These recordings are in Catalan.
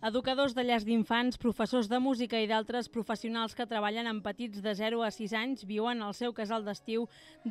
Educadors de llars d'infants, professors de música i d'altres professionals que treballen amb petits de 0 a 6 anys viuen al seu casal d'estiu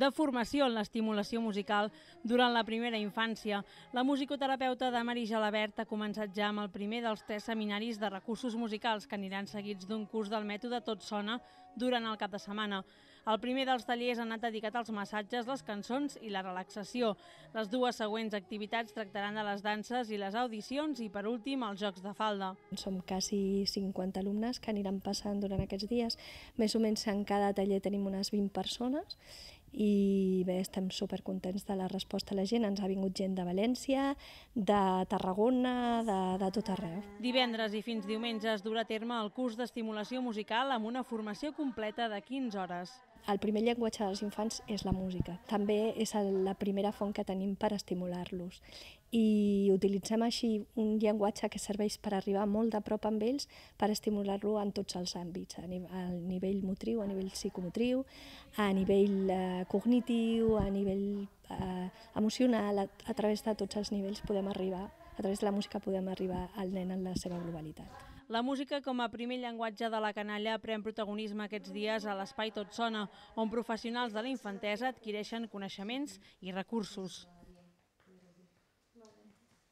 de formació en l'estimulació musical durant la primera infància. La musicoterapeuta de Mari Gelabert ha començat ja amb el primer dels tres seminaris de recursos musicals que aniran seguits d'un curs del mètode Tot Sona durant el cap de setmana. El primer dels tallers ha anat dedicat als massatges, les cançons i la relaxació. Les dues següents activitats tractaran de les danses i les audicions i, per últim, els jocs de falda. Som quasi 50 alumnes que aniran passant durant aquests dies. Més o menys en cada taller tenim unes 20 persones i bé, estem supercontents de la resposta a la gent. Ens ha vingut gent de València, de Tarragona, de, de tot arreu. Divendres i fins diumenge es durà a terme el curs d'estimulació musical amb una formació completa de 15 hores el primer llenguatge dels infants és la música. També és la primera font que tenim per estimular-los. I utilitzem així un llenguatge que serveix per arribar molt de prop amb ells per estimular-lo en tots els àmbits, a, nivell motriu, a nivell psicomotriu, a nivell eh, cognitiu, a nivell eh, emocional, a, a través de tots els nivells podem arribar, a través de la música podem arribar al nen en la seva globalitat. La música com a primer llenguatge de la canalla pren protagonisme aquests dies a l'Espai Tot Sona, on professionals de la infantesa adquireixen coneixements i recursos.